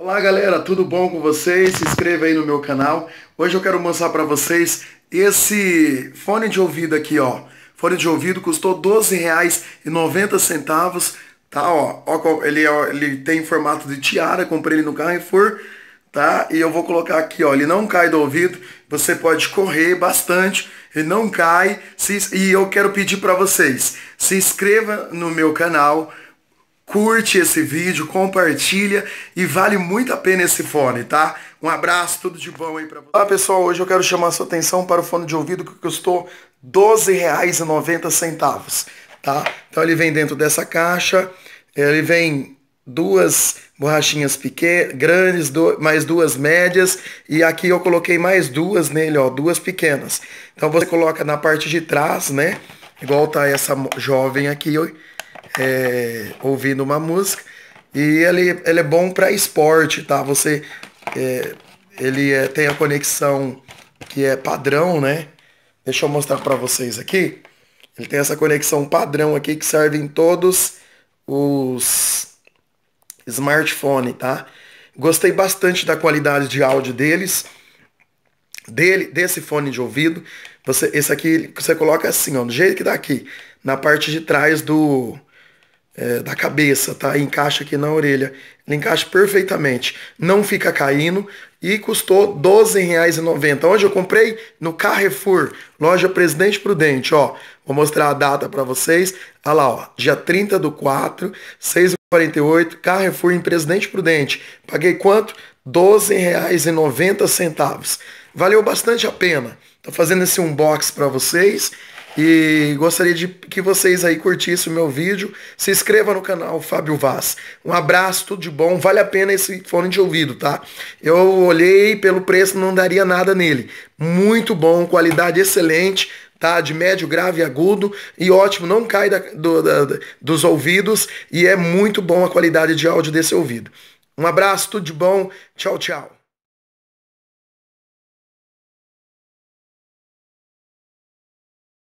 Olá galera, tudo bom com vocês? Se inscreva aí no meu canal. Hoje eu quero mostrar para vocês esse fone de ouvido aqui, ó. Fone de ouvido custou R$12,90, tá, ó. ó ele, ó, ele tem formato de tiara, comprei ele no Carrefour, tá? E eu vou colocar aqui, ó, ele não cai do ouvido, você pode correr bastante, ele não cai. Se, e eu quero pedir para vocês, se inscreva no meu canal, curte esse vídeo, compartilha e vale muito a pena esse fone, tá? Um abraço, tudo de bom aí pra vocês. Olá pessoal, hoje eu quero chamar a sua atenção para o fone de ouvido que custou R$12,90, tá? Então ele vem dentro dessa caixa, ele vem duas borrachinhas pequenas, grandes, do, mais duas médias e aqui eu coloquei mais duas nele, ó, duas pequenas. Então você coloca na parte de trás, né? Igual tá essa jovem aqui, ó é, ouvindo uma música. E ele, ele é bom para esporte, tá? Você. É, ele é, tem a conexão que é padrão, né? Deixa eu mostrar para vocês aqui. Ele tem essa conexão padrão aqui que serve em todos os smartphones, tá? Gostei bastante da qualidade de áudio deles, dele, desse fone de ouvido. Você, esse aqui você coloca assim, ó, do jeito que tá aqui, na parte de trás do é, da cabeça, tá? Encaixa aqui na orelha. Ele encaixa perfeitamente. Não fica caindo. E custou R$12,90. Onde eu comprei? No Carrefour, loja Presidente Prudente, ó. Vou mostrar a data para vocês. Olha lá, ó. Dia 30 do 4, 6h48, Carrefour em Presidente Prudente. Paguei quanto? R$12,90. Valeu bastante a pena. Tô fazendo esse unbox para vocês. E gostaria de que vocês aí curtissem o meu vídeo. Se inscreva no canal Fábio Vaz. Um abraço, tudo de bom. Vale a pena esse fone de ouvido, tá? Eu olhei pelo preço, não daria nada nele. Muito bom, qualidade excelente tá? De médio, grave e agudo e ótimo, não cai da, do, da, dos ouvidos e é muito bom a qualidade de áudio desse ouvido. Um abraço, tudo de bom, tchau, tchau.